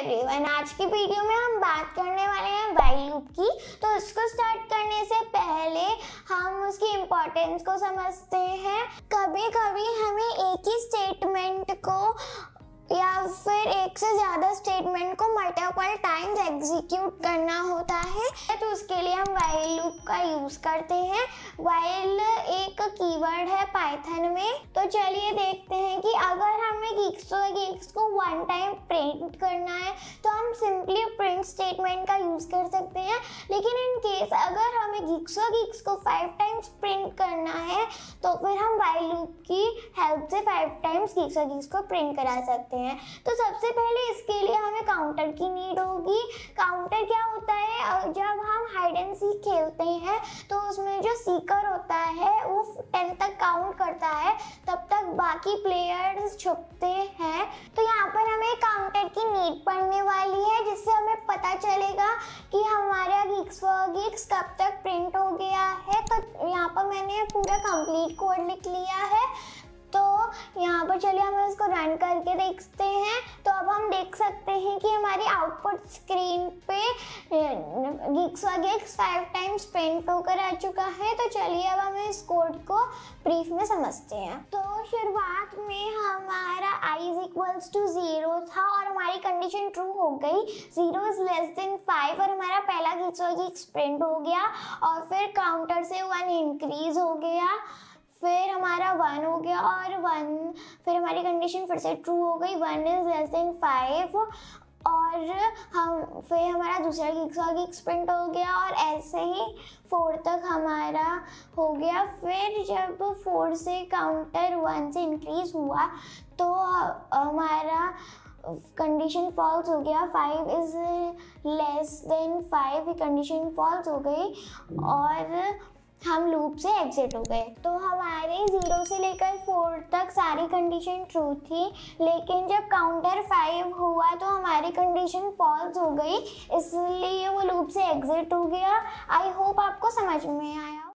everyone आज की video में हम बात करने वाले हैं वाइल लूप की तो इसको स्टार्ट करने से पहले हम उसकी इम्पोर्टेंस को समझते हैं कभी कभी हमें एक ही स्टेटमेंट को या फिर एक से ज़्यादा स्टेटमेंट को मल्टीपल टाइम्स एग्जीक्यूट करना होता है तो उसके लिए हम वाइल लूप का यूज़ करते हैं वाइल एक कीवर्ड है पाइथन में तो चलिए देखते हैं कि अगर हमें हमें एक सौ एक को वन टाइम प्रिंट करना है तो हम सिंपली प्रिंट स्टेटमेंट का यूज़ कर सकते हैं लेकिन इन केस अगर हमें एक सौ एक को फाइव टाइम्स प्रिंट करना है तो फिर हम वाइल लूप की हेल्प से फाइव टाइम्स एक सौ एक को प्रिंट करा सकते हैं तो सबसे पहले इसके लिए हमें काउंटर की नीड होगी काउंटर क्या होता है जब हम हाइड एंड सीख खेलते हैं तो उसमें जो सीकर होता है वो टेन तक काउंट करता है तब बाकी प्लेयर्स छुपते हैं तो यहाँ पर हमें काउंटर की नीड पड़ने वाली है जिससे हमें पता चलेगा कि हमारा गिक्स वीक्स कब तक प्रिंट हो गया है तो यहाँ पर मैंने पूरा कंप्लीट कोड लिख लिया है तो यहाँ पर चलिए हम इसको रन करके देखते हैं तो अब हम देख सकते हैं कि हमारी आउटपुट स्क्रीन पे geeks weeks five times print होकर आ चुका है तो चलिए अब इस कोड को ब्रीफ में समझते हैं तो शुरुआत में हमारा I is equals to zero था और हमारी कंडीशन ट्रू हो गई zero is less than five और हमारा पहला जी स्प्रिंट हो गया और फिर काउंटर से वन इंक्रीज हो गया फिर हमारा वन हो गया और वन फिर हमारी कंडीशन फिर से ट्रू हो गई one is less than five और हम फिर हमारा दूसरा गिग्स और गिग्स प्रिंट हो गया और ऐसे ही फोर तक हमारा हो गया फिर जब फोर से काउंटर वन से इंक्रीज़ हुआ तो हमारा कंडीशन फॉल्स हो गया five is less than five condition false हो गई और हम लूप से एग्जिट हो गए तो हमारे ज़ीरो से लेकर फोर तक सारी कंडीशन ट्रू थी लेकिन जब काउंटर फाइव हुआ तो हमारी कंडीशन फॉल्स हो गई इसलिए वो लूप से एग्जिट हो गया आई होप आपको समझ में आया